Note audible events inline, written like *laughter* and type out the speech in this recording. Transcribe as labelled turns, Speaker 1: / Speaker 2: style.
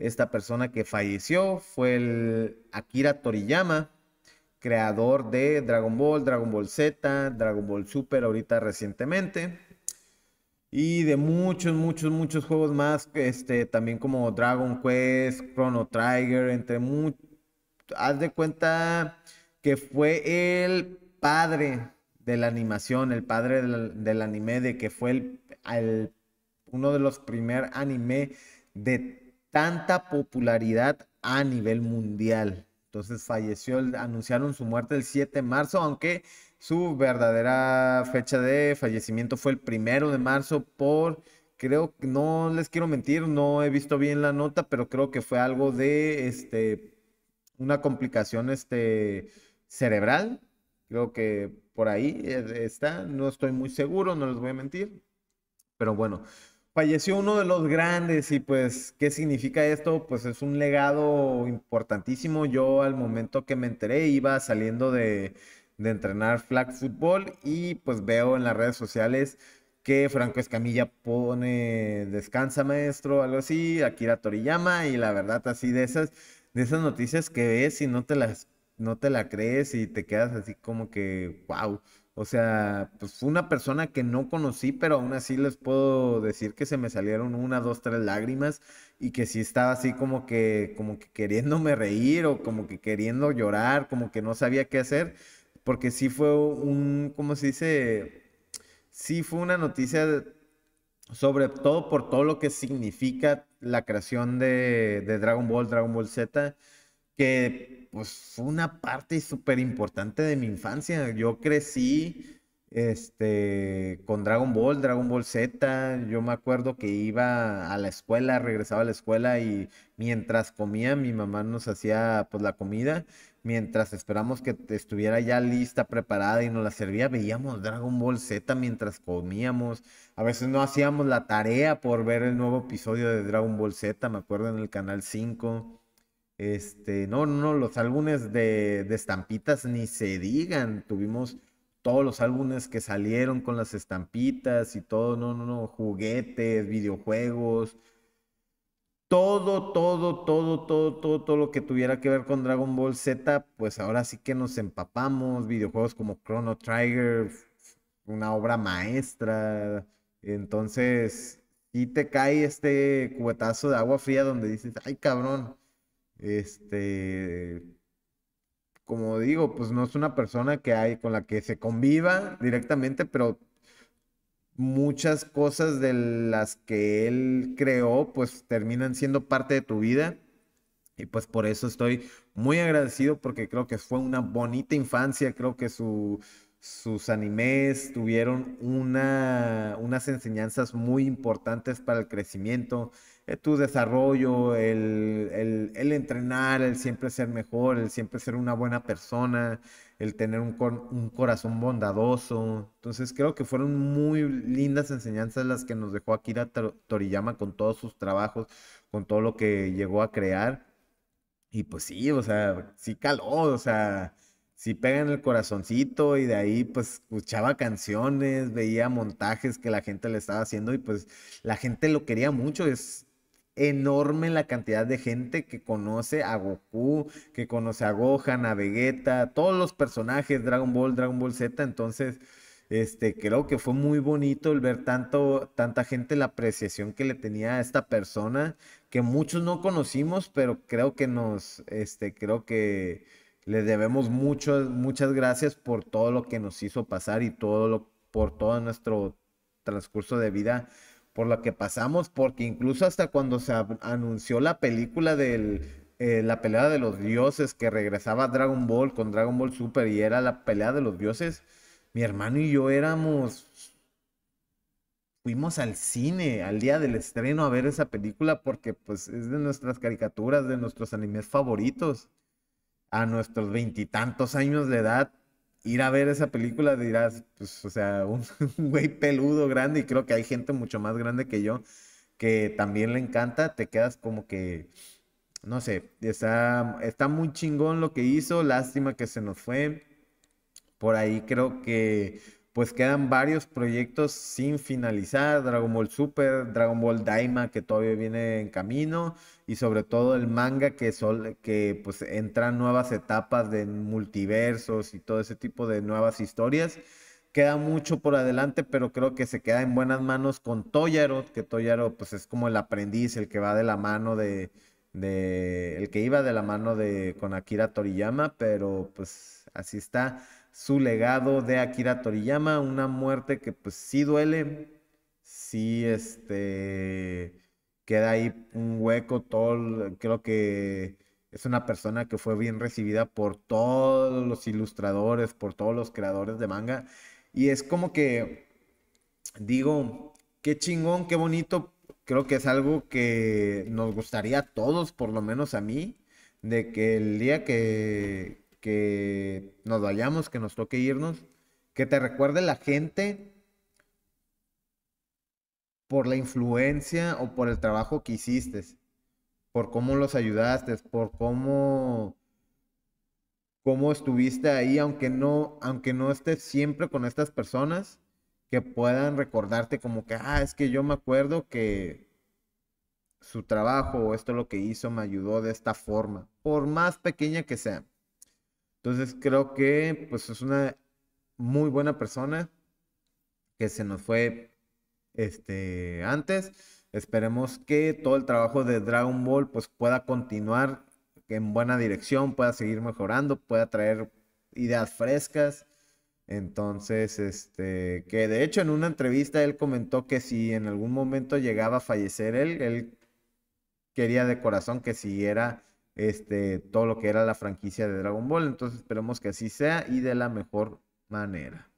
Speaker 1: Esta persona que falleció fue el Akira Toriyama, creador de Dragon Ball, Dragon Ball Z, Dragon Ball Super ahorita recientemente. Y de muchos, muchos, muchos juegos más, este, también como Dragon Quest, Chrono Trigger, entre muchos. Haz de cuenta que fue el padre de la animación, el padre del, anime, de que fue el, uno de los primer anime de tanta popularidad a nivel mundial. Entonces falleció, anunciaron su muerte el 7 de marzo, aunque su verdadera fecha de fallecimiento fue el primero de marzo por, creo, que no les quiero mentir, no he visto bien la nota, pero creo que fue algo de, este, una complicación, este, cerebral. Creo que por ahí eh, está, no estoy muy seguro, no les voy a mentir. Pero bueno, falleció uno de los grandes y pues, ¿qué significa esto? Pues es un legado importantísimo. Yo al momento que me enteré iba saliendo de, de entrenar flag football y pues veo en las redes sociales que Franco Escamilla pone descansa maestro, algo así, Akira Toriyama y la verdad así de esas, de esas noticias que ves y no te las no te la crees y te quedas así como que, wow. O sea, pues una persona que no conocí, pero aún así les puedo decir que se me salieron una, dos, tres lágrimas y que sí estaba así como que, como que queriéndome reír o como que queriendo llorar, como que no sabía qué hacer, porque sí fue un, ¿cómo se dice? Sí fue una noticia sobre todo por todo lo que significa la creación de, de Dragon Ball, Dragon Ball Z que pues fue una parte súper importante de mi infancia. Yo crecí este, con Dragon Ball, Dragon Ball Z. Yo me acuerdo que iba a la escuela, regresaba a la escuela y mientras comía, mi mamá nos hacía pues la comida. Mientras esperamos que estuviera ya lista, preparada y nos la servía, veíamos Dragon Ball Z mientras comíamos. A veces no hacíamos la tarea por ver el nuevo episodio de Dragon Ball Z, me acuerdo en el canal 5. Este, no, no, los álbumes de, estampitas ni se digan. Tuvimos todos los álbumes que salieron con las estampitas y todo, no, no, no, juguetes, videojuegos, todo, todo, todo, todo, todo, todo lo que tuviera que ver con Dragon Ball Z, pues ahora sí que nos empapamos, videojuegos como Chrono Trigger, una obra maestra, entonces, y te cae este cubetazo de agua fría donde dices, ay cabrón, este, como digo, pues no es una persona que hay con la que se conviva directamente, pero muchas cosas de las que él creó, pues terminan siendo parte de tu vida. Y pues por eso estoy muy agradecido porque creo que fue una bonita infancia, creo que su, sus animes tuvieron una, unas enseñanzas muy importantes para el crecimiento, eh, tu desarrollo, el, el, entrenar, el siempre ser mejor, el siempre ser una buena persona, el tener un, corazón bondadoso. Entonces creo que fueron muy lindas enseñanzas las que nos dejó Akira Toriyama con todos sus trabajos, con todo lo que llegó a crear. Y pues sí, o sea, sí caló, o sea, si pegan el corazoncito y de ahí pues escuchaba canciones, veía montajes que la gente le estaba haciendo y pues la gente lo quería mucho, es enorme la cantidad de gente que conoce a Goku, que conoce a Gohan, a Vegeta, todos los personajes, Dragon Ball, Dragon Ball Z, entonces... Este, creo que fue muy bonito el ver tanto, tanta gente la apreciación que le tenía a esta persona, que muchos no conocimos, pero creo que nos, este, creo que le debemos muchas gracias por todo lo que nos hizo pasar y todo por todo nuestro transcurso de vida, por lo que pasamos, porque incluso hasta cuando se anunció la película de eh, la pelea de los dioses que regresaba Dragon Ball con Dragon Ball Super y era la pelea de los dioses, mi hermano y yo éramos, fuimos al cine al día del estreno a ver esa película porque pues es de nuestras caricaturas, de nuestros animes favoritos a nuestros veintitantos años de edad, ir a ver esa película dirás, pues, o sea, *laughs* un, güey peludo, grande, y creo que hay gente mucho más grande que yo que también le encanta, te quedas como que, no sé, está, está muy chingón lo que hizo, lástima que se nos fue. Por ahí creo que pues quedan varios proyectos sin finalizar, Dragon Ball Super, Dragon Ball Daima que todavía viene en camino y sobre todo el manga que, sol, que pues entran nuevas etapas de multiversos y todo ese tipo de nuevas historias. Queda mucho por adelante, pero creo que se queda en buenas manos con Toyaro, que Toyaro pues es como el aprendiz, el que va de la mano de, de el que iba de la mano de con Akira Toriyama, pero pues así está su legado de Akira Toriyama, una muerte que pues sí duele, sí este, queda ahí un hueco, todo, creo que es una persona que fue bien recibida por todos los ilustradores, por todos los creadores de manga, y es como que, digo, qué chingón, qué bonito, creo que es algo que nos gustaría a todos, por lo menos a mí, de que el día que, que nos vayamos, que nos toque irnos, que te recuerde la gente por la influencia o por el trabajo que hiciste, por cómo los ayudaste, por cómo cómo estuviste ahí aunque no aunque no estés siempre con estas personas que puedan recordarte como que ah, es que yo me acuerdo que su trabajo o esto lo que hizo me ayudó de esta forma, por más pequeña que sea. Entonces creo que pues es una muy buena persona que se nos fue este antes. Esperemos que todo el trabajo de Dragon Ball pues pueda continuar en buena dirección, pueda seguir mejorando, pueda traer ideas frescas. Entonces, este, que de hecho en una entrevista él comentó que si en algún momento llegaba a fallecer él, él quería de corazón que siguiera este, todo lo que era la franquicia de Dragon Ball. Entonces esperemos que así sea y de la mejor manera.